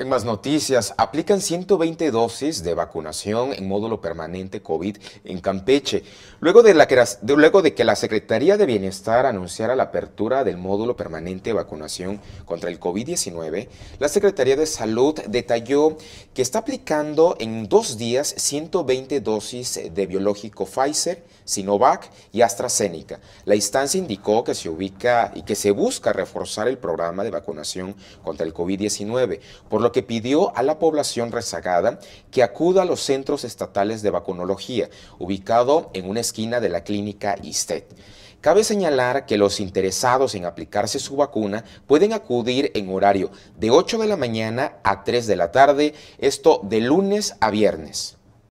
En más noticias, aplican 120 dosis de vacunación en módulo permanente COVID en Campeche, luego de, la que, de, luego de que la Secretaría de Bienestar anunciara la apertura del módulo permanente de vacunación contra el COVID-19, la Secretaría de Salud detalló que está aplicando en dos días 120 dosis de biológico Pfizer, Sinovac y AstraZeneca. La instancia indicó que se ubica y que se busca reforzar el programa de vacunación contra el COVID-19, por lo que pidió a la población rezagada que acuda a los centros estatales de vacunología, ubicado en una esquina de la clínica Isted. Cabe señalar que los interesados en aplicarse su vacuna pueden acudir en horario de 8 de la mañana a 3 de la tarde, esto de lunes a viernes.